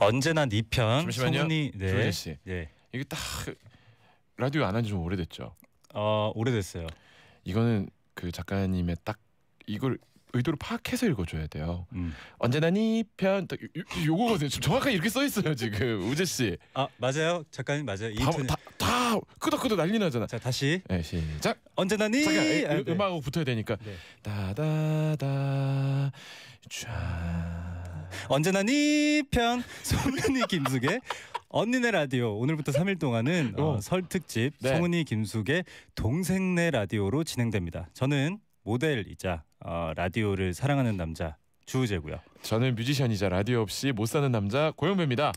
언제나 네편 성훈이 네. 조현 씨. 네. 이게 딱 라디오 안 한지 좀 오래됐죠. 어 오래됐어요. 이거는 그 작가님의 딱 이걸 의도를 파악해서 읽어줘야 돼요. 음. 언제나 니편 네 요거거든요. 정확하게 이렇게 써 있어요 지금 우재 씨. 아 맞아요 작가님 맞아요. 다, 다, 다 끄덕끄덕 난리 나잖아. 자 다시. 네 시작. 언제나 니. 네. 잠깐 아, 네. 음악하고 붙어야 되니까. 네. 다다다 좌. 언제나 니편 네 송은이 김숙의 언니네 라디오 오늘부터 3일 동안은 어, 어. 설 특집 네. 송은이 김숙의 동생네 라디오로 진행됩니다. 저는 모델이자 어, 라디오를 사랑하는 남자 주우재고요. 저는 뮤지션이자 라디오 없이 못 사는 남자 고영배입니다.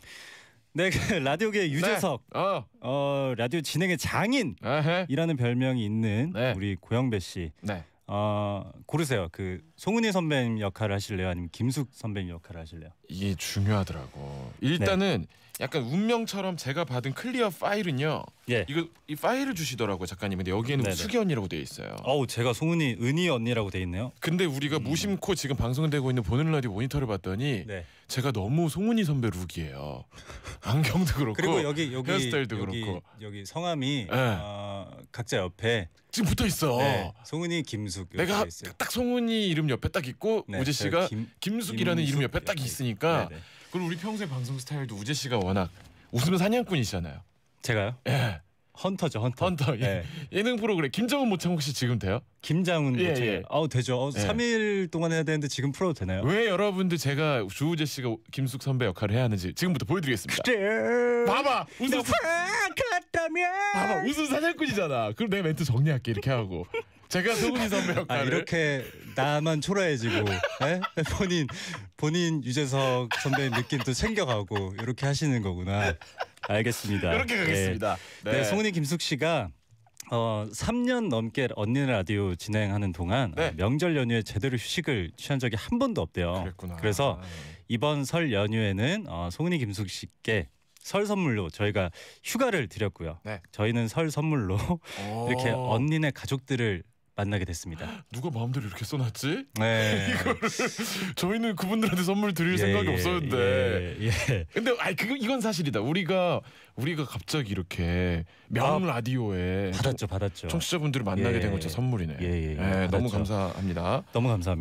네, 그 라디오계 네. 유재석, 네. 어. 어. 라디오 진행의 장인이라는 별명이 있는 네. 우리 고영배 씨. 네. 어, 고르세요. 그 송은희 선배님 역할을 하실래요, 아니면 김숙 선배님 역할을 하실래요? 이게 중요하더라고. 일단은 네. 약간 운명처럼 제가 받은 클리어 파일은요. 예. 이거 이 파일을 주시더라고요 작가님. 근데 여기에는 네 수기 언니라고 돼 있어요. 어우 제가 송은이 은희 언니라고 돼 있네요. 근데 우리가 음. 무심코 지금 방송되고 있는 보는 라디오 모니터를 봤더니 네. 제가 너무 송은이 선배 룩이에요. 안경도 그렇고 그리고 여기 여기 헤어스타일도 여기, 그렇고 여기 성함이 네. 어, 각자 옆에 지금 붙어 있어. 네. 송은이 김숙. 내가 있어요. 딱 송은이 이름 옆에 딱 있고 네, 우재 씨가 김, 숙이라는 김숙 이름 옆에 딱 있으니까. 네네. 그리고 우리 평소에 방송 스타일도 우재 씨가 워낙 웃음 사냥꾼이잖아요. 제가요? 예. 헌터죠 헌터. 헌터. 예. 예. 능 프로그램 김정은 모창 혹시 지금 돼요? 김장은 예, 예. 아우 되죠. 예. 3일 동안 해야 되는데 지금 풀어도 되나요? 왜 여러분들 제가 주우재 씨가 김숙 선배 역할을 해야 하는지 지금부터 보여드리겠습니다. 그래. 봐봐 웃음. 사... 냥꾼 봐봐 웃음 사냥꾼이잖아. 그럼 내 멘트 정리할게 이렇게 하고. 제가 소근이 선배 아, 역할을. 아, 이렇게 나만 초라해지고 에? 예? 본인 본인 유재석 선배 느낌도 챙겨가고 이렇게 하시는 거구나. 알겠습니다. 이렇게 가겠습니다. 네, 네. 네 송은이 김숙 씨가 어 3년 넘게 언니네 라디오 진행하는 동안 네. 명절 연휴에 제대로 휴식을 취한 적이 한 번도 없대요. 그랬구나. 그래서 네. 이번 설 연휴에는 어, 송은이 김숙 씨께 설 선물로 저희가 휴가를 드렸고요. 네. 저희는 설 선물로 이렇게 언니네 가족들을 만나게 됐습니다. 누가 마음대로 이렇게 써놨지? 네. 이거를 저희는 그분들한테 선물 드릴 예, 생각이 예, 없었는데. 예, 예. 근데 아이 그 이건 사실이다. 우리가 우리가 갑자기 이렇게 명 아, 라디오에 받았죠, 받았죠. 청취자분들을 만나게 예. 된거진 선물이네. 예, 예, 예. 너무 감사합니다. 너무 감사합니다.